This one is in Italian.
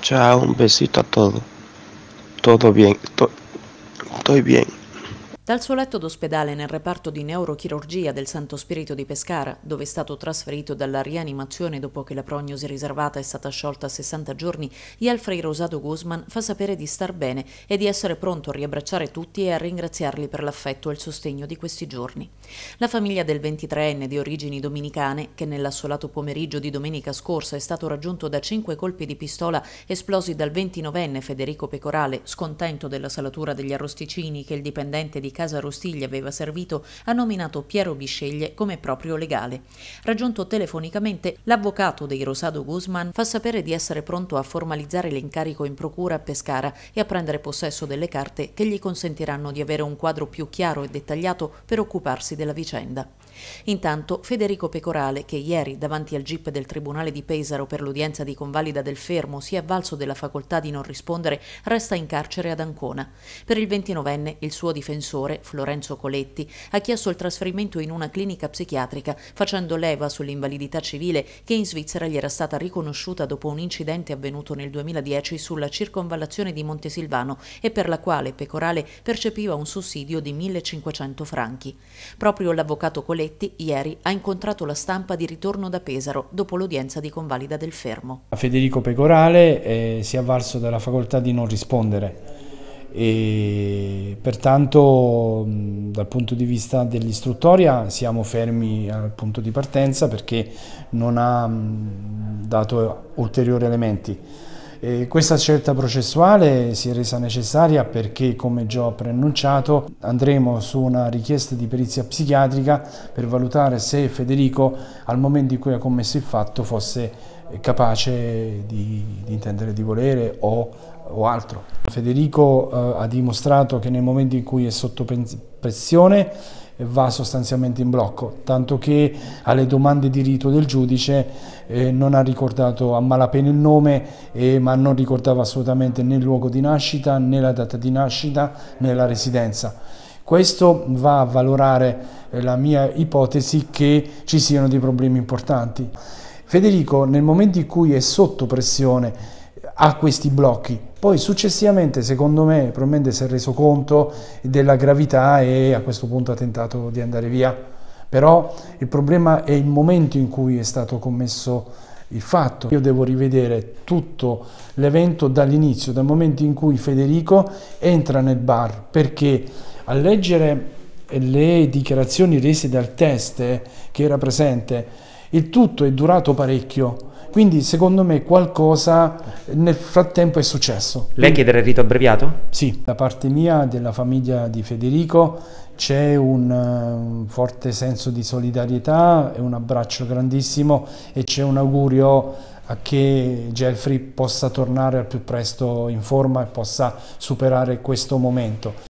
Chao, un besito a todos. Todo bien, estoy bien. Dal suo letto d'ospedale nel reparto di neurochirurgia del Santo Spirito di Pescara, dove è stato trasferito dalla rianimazione dopo che la prognosi riservata è stata sciolta a 60 giorni, Alfred Rosado Guzman fa sapere di star bene e di essere pronto a riabbracciare tutti e a ringraziarli per l'affetto e il sostegno di questi giorni. La famiglia del 23enne di origini dominicane, che nell'assolato pomeriggio di domenica scorsa è stato raggiunto da cinque colpi di pistola esplosi dal 29enne Federico Pecorale, scontento della salatura degli arrosticini che il dipendente di Casa Rostigli aveva servito, ha nominato Piero Bisceglie come proprio legale. Raggiunto telefonicamente, l'avvocato dei Rosado Guzman fa sapere di essere pronto a formalizzare l'incarico in procura a Pescara e a prendere possesso delle carte che gli consentiranno di avere un quadro più chiaro e dettagliato per occuparsi della vicenda. Intanto Federico Pecorale, che ieri davanti al GIP del Tribunale di Pesaro per l'udienza di convalida del fermo si è avvalso della facoltà di non rispondere, resta in carcere ad Ancona. Per il 29enne il suo difensore, Florenzo Coletti, ha chiesto il trasferimento in una clinica psichiatrica facendo leva sull'invalidità civile che in Svizzera gli era stata riconosciuta dopo un incidente avvenuto nel 2010 sulla circonvallazione di Montesilvano e per la quale Pecorale percepiva un sussidio di 1500 franchi. Proprio l'avvocato Coletti Poletti ieri ha incontrato la stampa di ritorno da Pesaro dopo l'udienza di convalida del fermo. Federico Pecorale eh, si è avvalso della facoltà di non rispondere e pertanto dal punto di vista dell'istruttoria ah, siamo fermi al punto di partenza perché non ha dato ulteriori elementi. E questa scelta processuale si è resa necessaria perché, come già ho preannunciato, andremo su una richiesta di perizia psichiatrica per valutare se Federico, al momento in cui ha commesso il fatto, fosse capace di, di intendere di volere o, o altro. Federico eh, ha dimostrato che nel momento in cui è sotto pressione va sostanzialmente in blocco, tanto che alle domande di rito del giudice eh, non ha ricordato a malapena il nome, eh, ma non ricordava assolutamente né il luogo di nascita, né la data di nascita, né la residenza. Questo va a valorare eh, la mia ipotesi che ci siano dei problemi importanti. Federico, nel momento in cui è sotto pressione, a questi blocchi. Poi successivamente, secondo me, probabilmente si è reso conto della gravità e a questo punto ha tentato di andare via. Però il problema è il momento in cui è stato commesso il fatto. Io devo rivedere tutto l'evento dall'inizio, dal momento in cui Federico entra nel bar, perché a leggere le dichiarazioni rese dal test che era presente, il tutto è durato parecchio. Quindi secondo me qualcosa nel frattempo è successo. Lei chiederà il rito abbreviato? Sì, da parte mia, della famiglia di Federico, c'è un, forte senso di solidarietà, è un abbraccio grandissimo e c'è un augurio a che Jeffrey possa tornare al più presto in forma e possa superare questo momento.